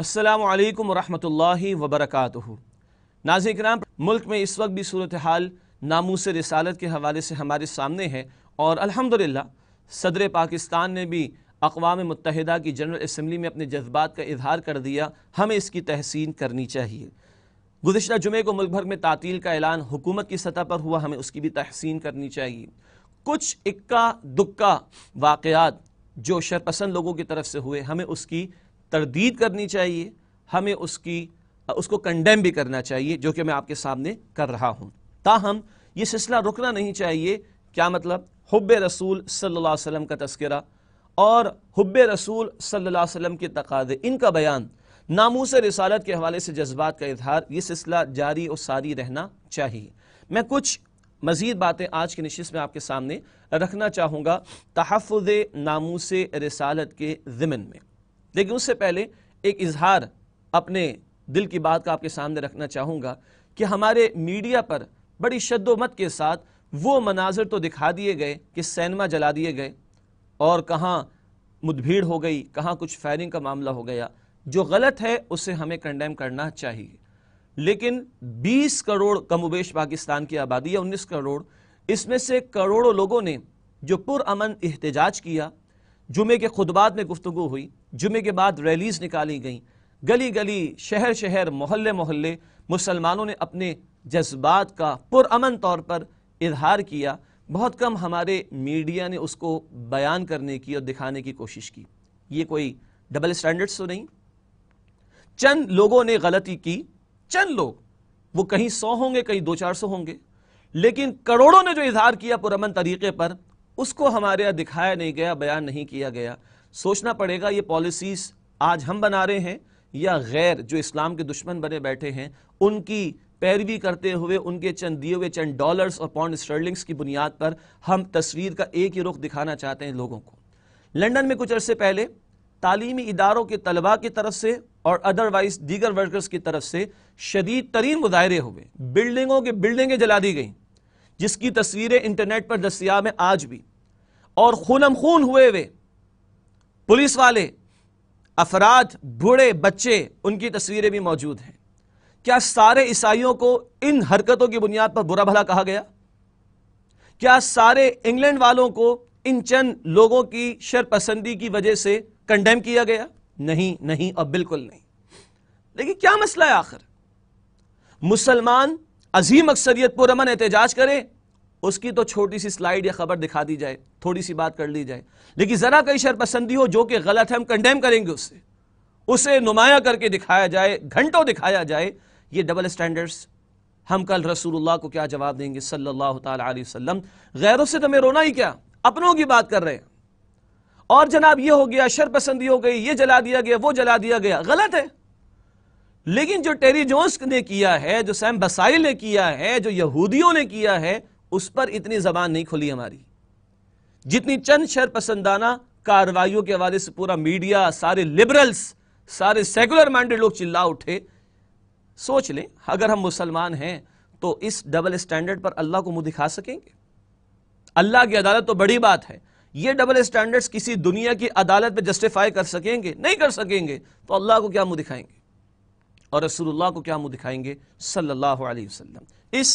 असलकम वरहमल वबरक नाजिक राम मुल्क में इस वक्त भी सूरत हाल नामूस रसालत के हवाले से हमारे सामने है और अल्हम्दुलिल्लाह सदर पाकिस्तान ने भी अकवा मुतहदा की जनरल असम्बली में अपने जज्बात का इजहार कर दिया हमें इसकी तहसीन करनी चाहिए गुजशत जुमे को मुल्क भर में तातील का ऐलान हुकूमत की सतह पर हुआ हमें उसकी भी तहसीन करनी चाहिए कुछ इक्का दुक्का वाक़ात जो शरपसंद लोगों की तरफ से हुए हमें उसकी तरदीद करनी चाहिए हमें उसकी उसको कंडेम भी करना चाहिए जो कि मैं आपके सामने कर रहा हूँ ताहम ये सिलसिला रुकना नहीं चाहिए क्या मतलब हब रसूल सल्ला वसम का तस्करा और हब रसूल सल्ला वसम के तकादे इनका बयान नामूस रसालत के हवाले से जज्बात का इजहार ये सिलसिला जारी और सारी रहना चाहिए मैं कुछ मज़ीद बातें आज की नशिश में आपके सामने रखना चाहूँगा तहफ़ नामूस रसालत के ज़मन में लेकिन उससे पहले एक इजहार अपने दिल की बात का आपके सामने रखना चाहूँगा कि हमारे मीडिया पर बड़ी शद्दोमत के साथ वो मनाजर तो दिखा दिए गए कि सैनमा जला दिए गए और कहाँ मुठभीड़ हो गई कहाँ कुछ फायरिंग का मामला हो गया जो गलत है उसे हमें कंडेम करना चाहिए लेकिन 20 करोड़ कमोबेश पाकिस्तान की आबादी है 19 करोड़ इसमें से करोड़ों लोगों ने जो पुरअमन एहतजाज किया जुमे के खुदबात में गुफ्तु हुई जुमे के बाद रैलीज़ निकाली गईं गली गली शहर शहर मोहल्ले मोहल्ले मुसलमानों ने अपने जज्बात का पुरअमन तौर पर इजहार किया बहुत कम हमारे मीडिया ने उसको बयान करने की और दिखाने की कोशिश की ये कोई डबल स्टैंडर्ड्स तो नहीं चंद लोगों ने गलती की चंद लोग वो कहीं सौ होंगे कहीं दो चार सौ होंगे लेकिन करोड़ों ने जो इजहार किया पुरमन तरीके पर उसको हमारे यहाँ दिखाया नहीं गया बयान नहीं किया गया सोचना पड़ेगा ये पॉलिसीज़ आज हम बना रहे हैं या गैर जो इस्लाम के दुश्मन बने बैठे हैं उनकी पैरवी करते हुए उनके चंद दिए हुए चंद डॉलर्स और पाउंड स्टर्लिंग्स की बुनियाद पर हम तस्वीर का एक ही रुख दिखाना चाहते हैं लोगों को लंदन में कुछ अरसे पहले तालीमी इदारों के तलबा की तरफ से और अदरवाइज दीगर वर्कर्स की तरफ से शदीद तरीन मुजाहरे हुए बिल्डिंगों के बिल्डिंगें जला दी गई जिसकी तस्वीरें इंटरनेट पर दस्तियाब हैं आज भी और खूनम खून हुए हुए पुलिस वाले अफराद बूढ़े बच्चे उनकी तस्वीरें भी मौजूद हैं क्या सारे ईसाइयों को इन हरकतों की बुनियाद पर बुरा भला कहा गया क्या सारे इंग्लैंड वालों को इन चंद लोगों की शरपसंदी की वजह से कंडेम किया गया नहीं नहीं और बिल्कुल नहीं देखिए क्या मसला है आखिर मुसलमान अजीम अक्सरियत पुरमन एहतजाज करें उसकी तो छोटी सी स्लाइड या खबर दिखा दी जाए थोड़ी सी बात कर ली जाए लेकिन ज़रा कई शरपसंदी हो जो कि गलत है हम कंडेम करेंगे उससे उसे नुमाया करके दिखाया जाए घंटों दिखाया जाए ये डबल स्टैंडर्ड्स हम कल रसूलुल्लाह को क्या जवाब देंगे सल्लल्लाहु अलैहि वसल्लम गैरों से तो मैं रोना ही क्या अपनों की बात कर रहे हैं और जनाब ये हो गया शरपसंदी हो गई ये जला दिया गया वो जला दिया गया गलत है लेकिन जो टेरी जोन्स ने किया है जो सैम बसाइल ने किया है जो यहूदियों ने किया है उस पर इतनी जबान नहीं खुली हमारी जितनी चंद शहर पसंदाना कार्रवाइयों के हवाले से पूरा मीडिया सारे लिबरल्स सारे सेकुलर माइंडेड लोग चिल्ला उठे सोच लें अगर हम मुसलमान हैं तो इस डबल स्टैंडर्ड पर अल्लाह को मुंह दिखा सकेंगे अल्लाह की अदालत तो बड़ी बात है ये डबल स्टैंडर्ड्स किसी दुनिया की अदालत में जस्टिफाई कर सकेंगे नहीं कर सकेंगे तो अल्लाह को क्या मुंह दिखाएंगे और रसूलुल्लाह को क्या मुंह दिखाएंगे सल्लल्लाहु अलैहि वसल्लम इस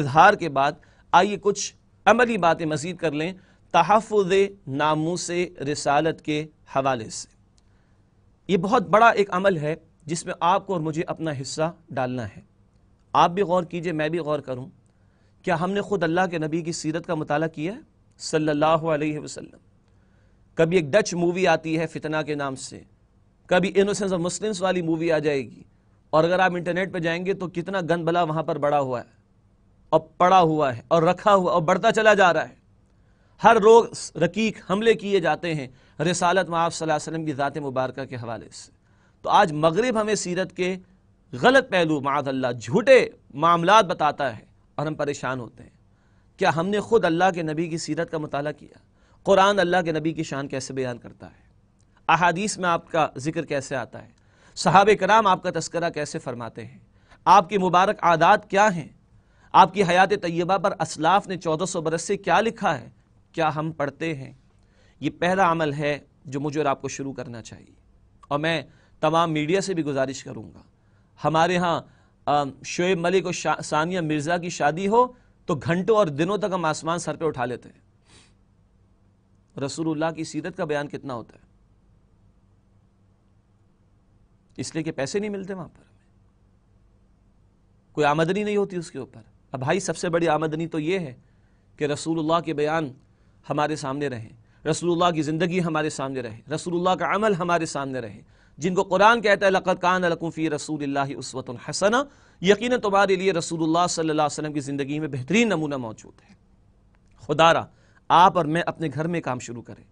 इजहार के बाद आइए कुछ अमली बातें मजीद कर लें तहफ़ नामूस रसालत के हवाले से ये बहुत बड़ा एक अमल है जिसमें आपको और मुझे अपना हिस्सा डालना है आप भी गौर कीजिए मैं भी गौर करूँ क्या हमने ख़ुद अल्लाह के नबी की सीरत का मताल किया है सल्लल्लाहु अलैहि वसल्लम कभी एक डच मूवी आती है फितना के नाम से कभी इनोसेंस ऑफ मुस्लिम्स वाली मूवी आ जाएगी और अगर आप इंटरनेट पर जाएंगे तो कितना गंद भला वहाँ पर बड़ा हुआ है और पड़ा हुआ है और रखा हुआ और बढ़ता चला जा रहा है हर रोज रकीक हमले किए जाते हैं रसालत माफ सल्लम की ज़ात मुबारक के हवाले से तो आज मगरब हमें सीरत के गलत पहलू माजल्ला झूठे मामला बताता है और हम परेशान होते हैं क्या हमने खुद अल्लाह के नबी की सीरत का मताल किया कुरान अल्लाह के नबी की शान कैसे बयान करता है अहादीस में आपका जिक्र कैसे आता है साहब कराम आपका तस्करा कैसे फरमाते हैं आपकी मुबारक आदात क्या हैं आपकी हयात तय्यबा पर असलाफ ने चौदह सौ बरस से क्या लिखा है क्या हम पढ़ते हैं ये पहला अमल है जो मुझे और आपको शुरू करना चाहिए और मैं तमाम मीडिया से भी गुजारिश करूँगा हमारे यहाँ शुएब मलिक और सानिया मिर्ज़ा की शादी हो तो घंटों और दिनों तक हम आसमान सर पर उठा लेते हैं रसूलुल्लाह की सीरत का बयान कितना होता है इसलिए कि पैसे नहीं मिलते वहां पर कोई आमदनी नहीं होती उसके ऊपर अब भाई सबसे बड़ी आमदनी तो ये है कि रसूलुल्लाह के बयान हमारे सामने रहें रसूलुल्लाह की ज़िंदगी हमारे सामने रहे रसूलुल्लाह का अमल हमारे सामने रहे जिनको कुरान कहता है लक़त कान लकूफ़ी रसूल उसवत हसना यकीन तुम्हारे लिए रसूलुल्लाह सल्लल्लाहु अलैहि वसल्लम की ज़िंदगी में बेहतरीन नमूना मौजूद है खुदारा आप और मैं अपने घर में काम शुरू करें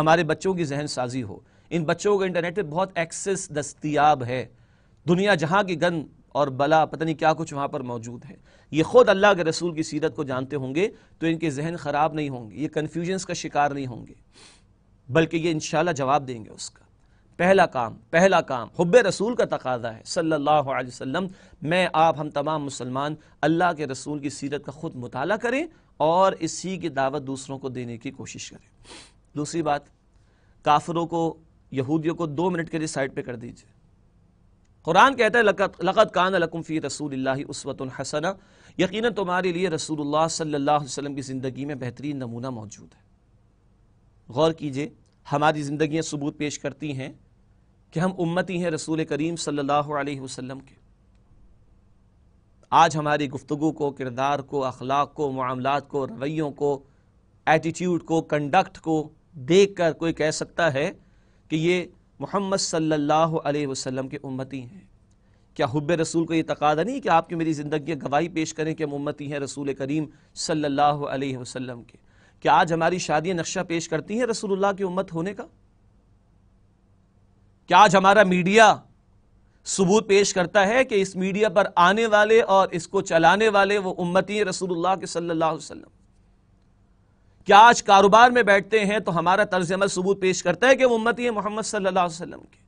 हमारे बच्चों की जहन साजी हो इन बच्चों को इंटरनेट पर बहुत एक्सेस दस्तियाब है दुनिया जहाँ की गंद और बला पता नहीं क्या कुछ वहाँ पर मौजूद है ये ख़ुद अल्लाह के रसूल की सीरत को जानते होंगे तो इनके जहन ख़राब नहीं होंगे ये कन्फ्यूजन्स का शिकार नहीं होंगे बल्कि ये इन जवाब देंगे उसका पहला काम पहला काम हब रसूल का तकाजा है सल्लल्लाहु अलैहि वसल्लम मैं आप हम तमाम मुसलमान अल्लाह के रसूल की सीरत का ख़ुद मुताल करें और इसी की दावत दूसरों को देने की कोशिश करें दूसरी बात काफरों को यहूदियों को दो मिनट के लिए साइड पर कर दीजिए कुरान कहता है लक़त कान लकुम्फ़ी रसूल हसन यकीन तुम्हारे लिए रसूल सल्ला अलैहि की ज़िंदगी में बेहतरीन नमूना मौजूद है गौर कीजिए हमारी ज़िंदियाँ सबूत पेश करती हैं कि हम उम्मती हैं रसूल करीम सल्ला अलैहि के आज हमारी गुफ्तु को किरदार को अखलाक को मामलात को रवैयों को एटीट्यूड को कंडक्ट को देख कर कोई कह सकता है कि ये मोहम्मद सल्लल्लाहु अलैहि वसल्लम के उम्मती हैं क्या हुब रसूल को ये तकादा नहीं कि आपकी मेरी ज़िंदगी गवाही पेश करें कि उम्मती हैं रसूल करीम सल्लल्लाहु अलैहि वसल्लम के क्या आज हमारी शादियाँ नक्शा पेश करती हैं रसूलुल्लाह की उम्मत होने का क्या आज हमारा मीडिया सबूत पेश करता है कि इस मीडिया पर आने वाले और इसको चलाने वाले वो उम्मती हैं रसूलुल्लाह के सल्लल्लाहु अलैहि वसल्लम क्या आज कारोबार में बैठते हैं तो हमारा तर्ज अमल सबूत पेश करता है कि वो उम्मती है मोहम्मद सल्लल्लाहु अलैहि की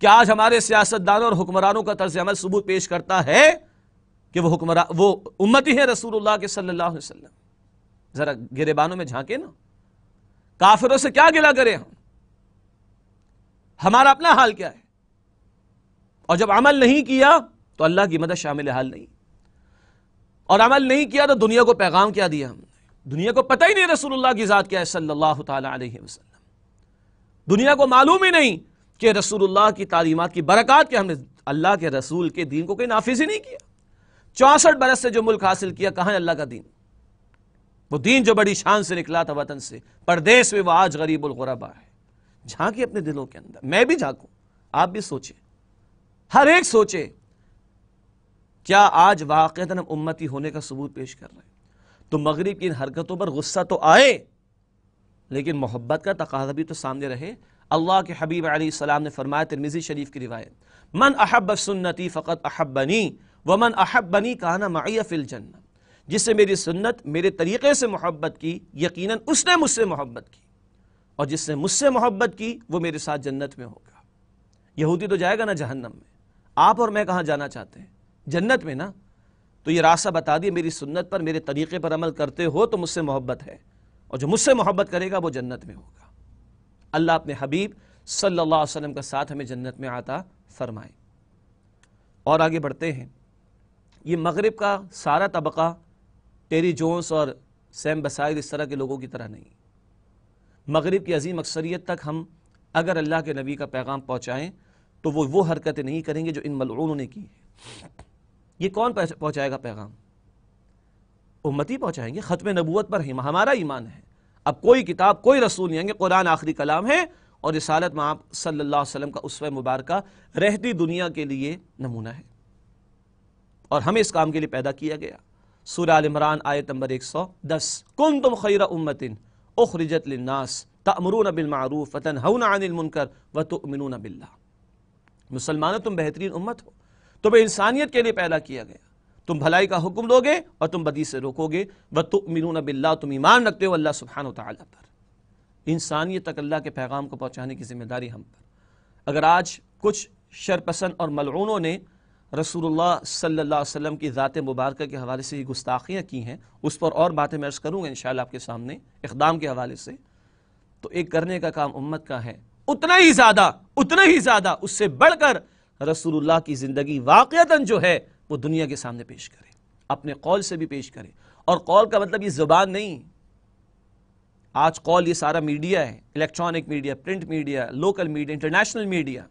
क्या आज हमारे सियासतदानों और हुक्मरानों का तर्ज अमल सबूत पेश करता है कि वह हुक्मरान वो उम्मती है रसूल के सल्ला अलैहि वसल्लम जरा गिरेबानों में झांके ना काफिरों से क्या गिला करें हम हमारा अपना हाल क्या है और जब अमल नहीं किया तो अल्लाह की मदद शामिल हाल नहीं और अमल नहीं किया तो दुनिया को पैगाम क्या दिया हमने दुनिया को पता ही नहीं रसूलुल्लाह की ज़ात क्या है सल्लल्लाहु अलैहि वसल्लम दुनिया को मालूम ही नहीं कि रसूलुल्लाह की तालीमत की बरकत के हमने अल्लाह के रसूल के दीन को कहीं नाफिज ही नहीं किया चौंसठ बरस से जो मुल्क हासिल किया कहाँ अल्लाह का दीन वो दीन जो बड़ी शान से निकला था वतन से परदेश में वह आज गरीबुलगुरबा है झांकी अपने दिलों के अंदर मैं भी झांकूं आप भी सोचें हर एक सोचे क्या आज वाक हम उम्मती होने का सबूत पेश कर रहे हैं तो मगरब की इन हरकतों पर गुस्सा तो आए लेकिन मोहब्बत का तकाजा भी तो सामने रहे अल्लाह के हबीब आसमाम ने फरमाया तिरमिज़ी शरीफ की रिवायत मन अहब सुन्नती फ़कत अहब बनी व मन अहब कहा ना माफ़िल जन्ना जिससे मेरी सुन्नत मेरे तरीक़े से मोहब्बत की यकीनन उसने मुझसे मोहब्बत की और जिसने मुझसे मोहब्बत की वो मेरे साथ जन्नत में होगा यहूदी तो जाएगा ना जहन्नम में आप और मैं कहाँ जाना चाहते हैं जन्नत में ना तो ये रास्ता बता दिए मेरी सुन्नत पर मेरे तरीक़े पर अमल करते हो तो मुझसे मोहब्बत है और जो मुझसे मोहब्बत करेगा वो जन्नत में होगा अल्लाह अपने हबीब सल्लल्लाहु अलैहि वसल्लम का साथ हमें जन्नत में आता फरमाए और आगे बढ़ते हैं ये मगरब का सारा तबका टेरी जोन्स और सैम बसाइल इस तरह के लोगों की तरह नहीं मगरब की अजीम अक्सरियत तक हम अगर अल्लाह के नबी का पैगाम पहुँचाएँ तो वो वो हरकतें नहीं करेंगे जो इन मलूनों ने की है ये कौन पहुंचाएगा पैगाम उम्मती पहुंचाएंगे ख़त्म नबूत पर ही हमारा ईमान है अब कोई किताब कोई रसूल नहीं आएंगे कुरान आखिरी कलाम है और रसालत में आप सल्ला वसम का उस मुबारक रहती दुनिया के लिए नमूना है और हमें इस काम के लिए पैदा किया गया सूर्य इमरान आयत नंबर एक सौ दस कुम तुम खैर उम्मतिन उखरिजत लिन्नास तमरून बिलमारूफ़ फ़तन हउन अनिल मुनकर व तो मिनून बिल्ला मुसलमान तुम बेहतरीन उम्मत हो तुम्हें इंसानियत के लिए पैदा किया गया तुम भलाई का हुक्म दोगे और तुम बदी से रोकोगे व तुमिन बिल्ला तुम ईमान रखते हो अल्लाह सुबहान तला पर इंसानियत तक अल्लाह के पैगाम को पहुँचाने की जिम्मेदारी हम पर अगर आज कुछ शरपसंद और मलगूनों ने रसूलुल्लाह सल्लल्लाहु अलैहि वसल्लम की ज़ात मुबारक के हवाले से ही गुस्ताखियाँ की हैं उस पर और बातें मैं अर्ज़ करूँगा इन आपके सामने इकदाम के हवाले से तो एक करने का काम उम्मत का है उतना ही ज़्यादा उतना ही ज़्यादा उससे बढ़कर रसूलुल्लाह की ज़िंदगी वाक़ता जो है वो दुनिया के सामने पेश करें अपने कौल से भी पेश करें और कौल का मतलब ये ज़ुबान नहीं आज कॉल ये सारा मीडिया है electronic media print media local media international media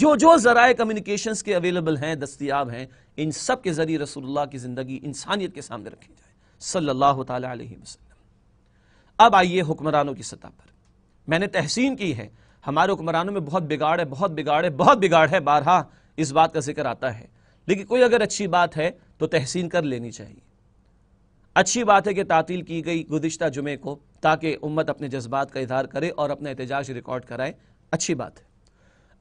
जो जो ज़राए कम्युनिकेशन के अवेलेबल हैं दस्तियाब हैं इन सब के ज़रिए रसूलुल्लाह की ज़िंदगी इंसानियत के सामने रखी जाए सल्लल्लाहु अलैहि वसल्लम अब आइए हुक्मरानों की सतह पर मैंने तहसीन की है हमारे हुक्मरानों में बहुत बिगाड़ है बहुत बिगाड़ है बहुत बिगाड़ है बारहा इस बात का जिक्र आता है लेकिन कोई अगर अच्छी बात है तो तहसीन कर लेनी चाहिए अच्छी बात है कि तातील की गई गुजशत जुमे को ताकि उम्मत अपने जज्बात का इजहार करे और अपना एहतजाज रिकॉर्ड कराए अच्छी बात है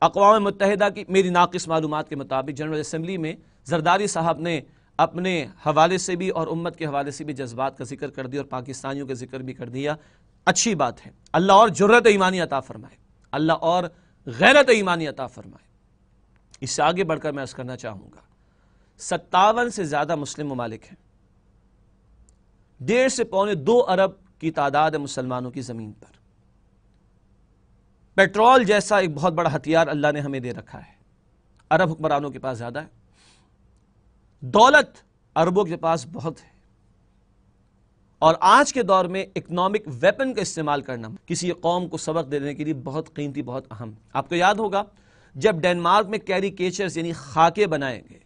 अकवा मतहदा की मेरी नाकस मालूम के मुताबिक जनरल असम्बली में जरदारी साहब ने अपने हवाले से भी और उम्मत के हवाले से भी जज्बात का जिक्र कर दिया और पाकिस्तानियों का जिक्र भी कर दिया अच्छी बात है अल्लाह और जरूरत ईमानी अता फरमाए अल्लाह और गैरत ईमानी अता फरमाए इससे आगे बढ़कर मैं अर्ज़ करना चाहूँगा सत्तावन से ज़्यादा मुस्लिम ममालिक हैं डेढ़ से पौने दो अरब की तादाद है मुसलमानों की ज़मीन पर पेट्रोल जैसा एक बहुत बड़ा हथियार अल्लाह ने हमें दे रखा है अरब हुक्मरानों के पास ज़्यादा है दौलत अरबों के पास बहुत है और आज के दौर में इकनॉमिक वेपन का इस्तेमाल करना किसी कौम को सबक देने के लिए बहुत कीमती बहुत अहम आपको याद होगा जब डेनमार्क में कैरी केचर्स यानी खाके बनाए गए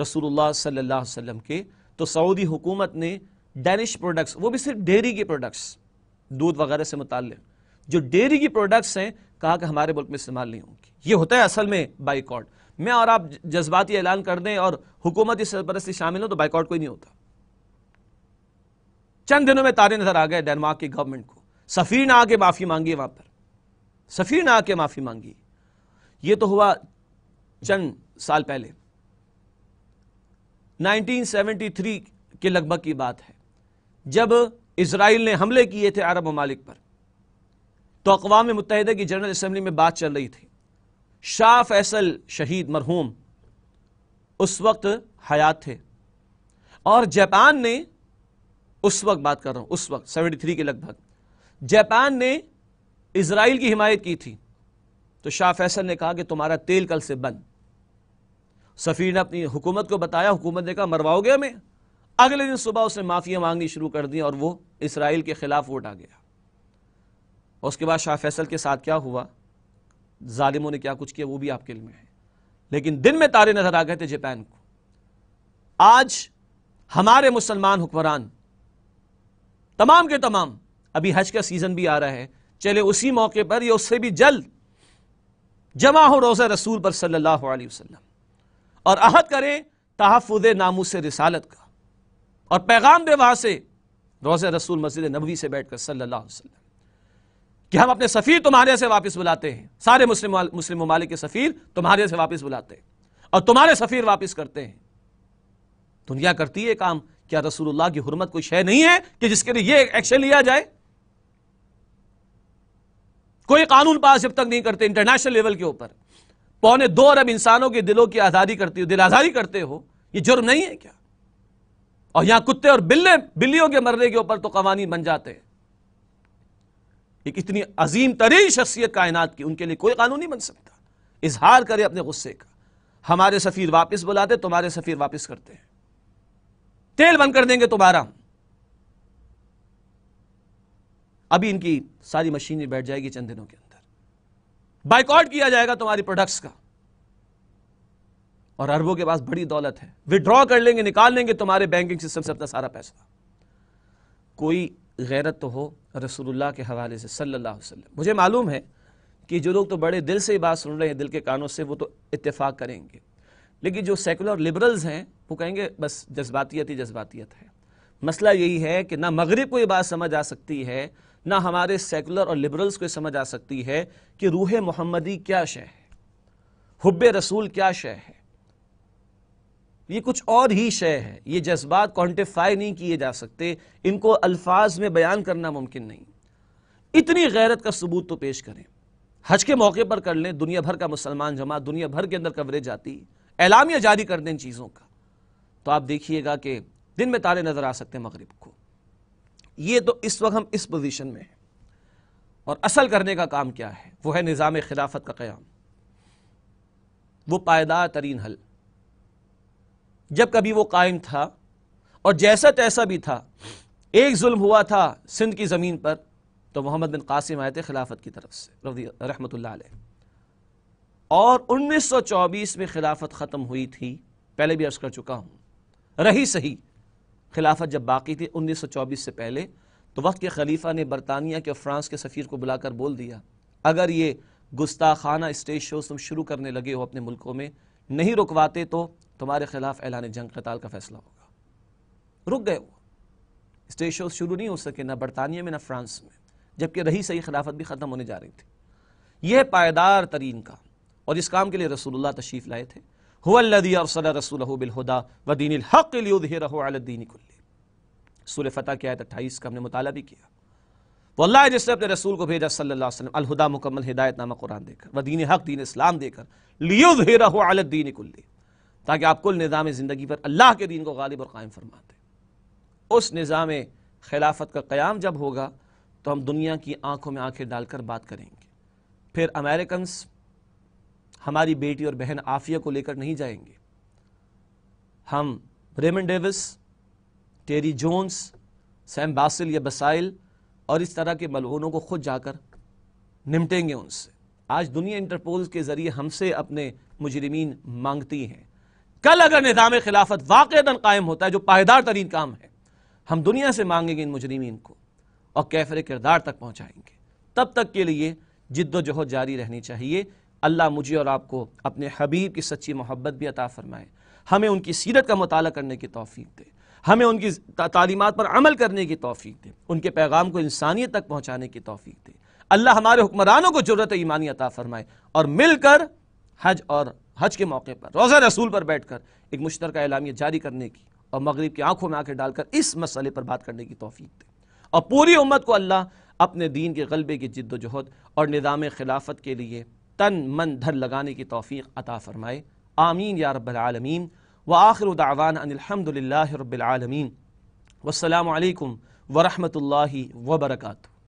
रसूलुल्लाह सल्लल्लाहु अलैहि वसल्लम के तो सऊदी हुकूमत ने डेनिश प्रोडक्ट्स वो भी सिर्फ डेयरी के प्रोडक्ट्स दूध वगैरह से मुतल जो डेयरी की प्रोडक्ट्स हैं कहा कि हमारे मुल्क में इस्तेमाल नहीं होंगे ये होता है असल में बाइकआउट मैं और आप जज्बाती ऐलान कर दें और हुकूमती सरपरस्ती शामिल हो तो बाइकआउट कोई नहीं होता चंद दिनों में तारे नजर आ गए डेनमार्क की गवर्नमेंट को सफ़ीर ने आके माफ़ी मांगी वहां पर सफ़ीर ने आके माफ़ी मांगी ये तो हुआ चंद साल पहले 1973 के लगभग की बात है जब इसराइल ने हमले किए थे अरब ममालिक पर तो अकवा मुतहदे की जनरल असम्बली में बात चल रही थी शाह फैसल शहीद मरहूम उस वक्त हयात थे और जापान ने उस वक्त बात कर रहा हूं उस वक्त सेवेंटी थ्री के लगभग जापान ने इसराइल की हिमायत की थी तो शाह फैसल ने कहा कि तुम्हारा तेल कल से बंद सफ़ीर ने अपनी हुकूमत को बताया हुकूमत ने कहा मरवाओगे हमें अगले दिन सुबह उसने माफिया मांगनी शुरू कर दी और वो इसराइल के ख़िलाफ़ वोट आ गया उसके बाद शाह फैसल के साथ क्या हुआ जालिमों ने क्या कुछ किया वो भी आपके लिए है लेकिन दिन में तारे नज़र आ गए थे जापान को आज हमारे मुसलमान हुक्मरान तमाम के तमाम अभी हज का सीजन भी आ रहा है चले उसी मौके पर या उससे भी जल्द जमा हो रोज़ा रसूल पर सल्लल्लाहु अलैहि वसल्लम और अहद करें नामू से रिसालत का और पैगाम दे वहां से रोजा रसूल मस्जिद नबवी से बैठकर सल्लल्लाहु सल्ला वसल्लम कि हम अपने सफ़ीर तुम्हारे से वापस बुलाते हैं सारे मुस्लिम मुस्लिम ममालिक के सफ़ीर तुम्हारे से वापस बुलाते हैं और तुम्हारे सफ़ीर वापस करते हैं दुनिया करती है काम क्या रसूलुल्लाह की हुरमत कोई शय नहीं है कि जिसके लिए ये एक्शन लिया जाए कोई कानून पास जब तक नहीं करते इंटरनेशनल लेवल के ऊपर पौने दो अरब इंसानों के दिलों की आज़ादी करती हो दिल आज़ादी करते हो ये जुर्म नहीं है क्या और यहां कुत्ते और बिल्ले बिल्लियों के मरने के ऊपर तो कवानी बन जाते हैं एक इतनी अजीम तरीन शख्सियत कायनात की उनके लिए कोई कानून नहीं बन सकता इजहार करे अपने गुस्से का हमारे सफ़ीर वापस बुलाते तुम्हारे सफ़ीर वापस करते हैं तेल बंद कर देंगे दोबारा अभी इनकी सारी मशीनें बैठ जाएगी चंद दिनों के अंदर बाइकआउट किया जाएगा तुम्हारी प्रोडक्ट्स का और अरबों के पास बड़ी दौलत है विड्रॉ कर लेंगे निकाल लेंगे तुम्हारे बैंकिंग सिस्टम से अपना सारा पैसा कोई गैरत तो हो रसूलुल्लाह के हवाले से सल्लल्लाहु अलैहि वसल्लम मुझे मालूम है कि जो लोग तो बड़े दिल से ही बात सुन रहे हैं दिल के कानों से वो तो इत्तेफाक करेंगे लेकिन जो सेकुलर लिबरल्स हैं वो कहेंगे बस जज्बातीत ही जज्बातीत है मसला यही है कि ना मगरब को ये बात समझ आ सकती है ना हमारे सेकुलर और लिबरल्स को समझ आ सकती है कि रूह मोहम्मदी क्या शय है हुब रसूल क्या शय है ये कुछ और ही शय है ये जज्बात क्वान्टिफाई नहीं किए जा सकते इनको अल्फाज में बयान करना मुमकिन नहीं इतनी गैरत का सबूत तो पेश करें हज के मौके पर कर लें दुनिया भर का मुसलमान जमा दुनिया भर के अंदर कवरेज आती एलामिया जारी कर दें चीज़ों का तो आप देखिएगा कि दिन में तारे नज़र आ सकते हैं मगरब को ये तो इस वक्त हम इस पोजीशन में हैं और असल करने का काम क्या है वो है निज़ाम खिलाफत का क़्याम वो पायदार तरीन हल जब कभी वो कायम था और जैसा तैसा भी था एक जुल्म हुआ था सिंध की ज़मीन पर तो मोहम्मद बिन कासिम आए थे खिलाफत की तरफ से रहमत ला और 1924 में खिलाफत ख़त्म हुई थी पहले भी अर्ज़ कर चुका हूँ रही सही खिलाफत जब बाकी थी 1924 से पहले तो वक्त के खलीफा ने बरतानिया के और फ्रांस के सफ़ीर को बुलाकर बोल दिया अगर ये गुस्ताखाना स्टेज शोज तुम शुरू करने लगे हो अपने मुल्कों में नहीं रुकवाते तो तुम्हारे खिलाफ ऐलान जंग कताल का फैसला होगा रुक गए वो स्टेज शो शुरू नहीं हो सके ना बरतानिया में ना फ्रांस में जबकि रही सही खिलाफत भी ख़त्म होने जा रही थी यह पायदार तरीन का और इस काम के लिए रसूलुल्लाह तशरीफ़ लाए थे हुल्लदी अरसल रसूल बिलहुदा व दीन हक़ीन सूर फ़तह की आयत अट्ठाईस का हमने मुताला भी किया वो अल्लाह जिसने अपने रसूल को भेजा सल्लल्लाहु अलैहि वसल्लम अलहुदा मुकम्मल हिदायत नामा कुरान देकर व दीन हक़ दीन इस्लाम देकर लियुद हिरदीन कुल्ली ताकि आप कुल निज़ाम ज़िंदगी पर अल्लाह के दीन को गालिब और कायम फरमा दें उस निज़ाम खिलाफत का क़्याम जब होगा तो हम दुनिया की आंखों में आंखें डालकर बात करेंगे फिर अमेरिकन हमारी बेटी और बहन आफिया को लेकर नहीं जाएंगे हम Ramon Davis Terry Jones Sam Basil या बसाइल और इस तरह के मलहोनों को खुद जाकर निमटेंगे उनसे आज दुनिया इंटरपोल के ज़रिए हमसे अपने मुजरमीन मांगती हैं कल अगर निज़ाम खिलाफत वाकदा कायम होता है जो पायदार तरीन काम है हम दुनिया से मांगेंगे इन मुजरमीन को और कैफर किरदार तक पहुंचाएंगे तब तक के लिए जिद्दोजहद जारी रहनी चाहिए अल्लाह मुझे और आपको अपने हबीब की सच्ची मोहब्बत भी अता फ़रमाए हमें उनकी सीरत का मताल करने की तोफ़ी दे हमें उनकी तालीमत पर अमल करने की तोफ़ी दे उनके पैगाम को इंसानियत तक पहुँचाने की तोफ़ी दे अल्लाह हमारे हुक्मरानों को जरूरत ईमानी अता फ़रमाए और मिलकर हज और हज के मौके पर रोज़ा रसूल पर बैठ कर एक मुश्तर एलामिया जारी करने की और मगरब की आंखों में आँखें डालकर इस मसले पर बात करने की तोफ़ी दे और पूरी उम्मत को अल्लाह अपने दीन के गलबे की जिद्दोजहद और निज़ाम खिलाफत के लिए तन मन धन लगाने की तोफ़ी अता फ़रमाए आमीन या रबालमीन व आखिर दावान अनिलहमदिल्ला रबालमीन वालकम वरहमल